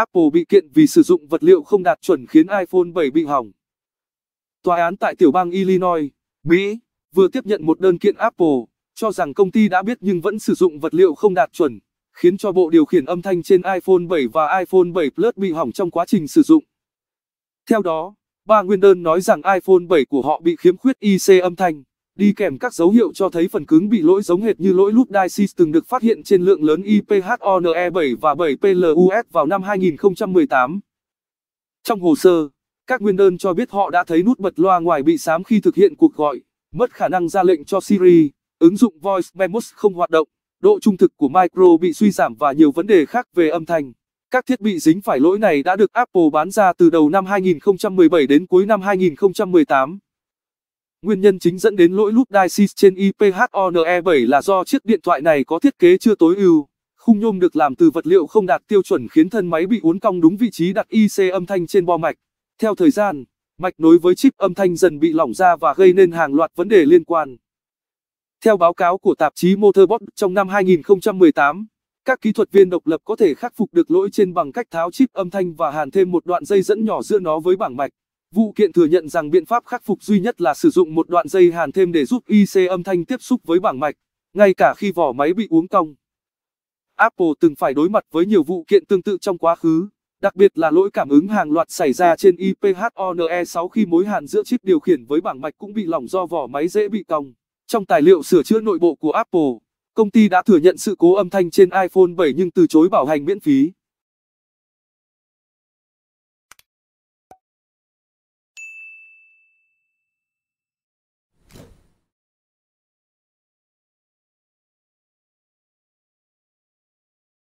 Apple bị kiện vì sử dụng vật liệu không đạt chuẩn khiến iPhone 7 bị hỏng. Tòa án tại tiểu bang Illinois, Mỹ, vừa tiếp nhận một đơn kiện Apple, cho rằng công ty đã biết nhưng vẫn sử dụng vật liệu không đạt chuẩn, khiến cho bộ điều khiển âm thanh trên iPhone 7 và iPhone 7 Plus bị hỏng trong quá trình sử dụng. Theo đó, ba nguyên đơn nói rằng iPhone 7 của họ bị khiếm khuyết IC âm thanh đi kèm các dấu hiệu cho thấy phần cứng bị lỗi giống hệt như lỗi loop dices từng được phát hiện trên lượng lớn IPHONE7 và 7PLUS vào năm 2018. Trong hồ sơ, các nguyên đơn cho biết họ đã thấy nút bật loa ngoài bị xám khi thực hiện cuộc gọi, mất khả năng ra lệnh cho Siri, ứng dụng Voice Memos không hoạt động, độ trung thực của micro bị suy giảm và nhiều vấn đề khác về âm thanh. Các thiết bị dính phải lỗi này đã được Apple bán ra từ đầu năm 2017 đến cuối năm 2018. Nguyên nhân chính dẫn đến lỗi loop dice trên IPhone7 là do chiếc điện thoại này có thiết kế chưa tối ưu. Khung nhôm được làm từ vật liệu không đạt tiêu chuẩn khiến thân máy bị uốn cong đúng vị trí đặt IC âm thanh trên bo mạch. Theo thời gian, mạch nối với chip âm thanh dần bị lỏng ra và gây nên hàng loạt vấn đề liên quan. Theo báo cáo của tạp chí Motorbot trong năm 2018, các kỹ thuật viên độc lập có thể khắc phục được lỗi trên bằng cách tháo chip âm thanh và hàn thêm một đoạn dây dẫn nhỏ giữa nó với bảng mạch. Vụ kiện thừa nhận rằng biện pháp khắc phục duy nhất là sử dụng một đoạn dây hàn thêm để giúp IC âm thanh tiếp xúc với bảng mạch, ngay cả khi vỏ máy bị uống cong. Apple từng phải đối mặt với nhiều vụ kiện tương tự trong quá khứ, đặc biệt là lỗi cảm ứng hàng loạt xảy ra trên IPhone6 khi mối hàn giữa chip điều khiển với bảng mạch cũng bị lỏng do vỏ máy dễ bị cong. Trong tài liệu sửa chữa nội bộ của Apple, công ty đã thừa nhận sự cố âm thanh trên iPhone 7 nhưng từ chối bảo hành miễn phí.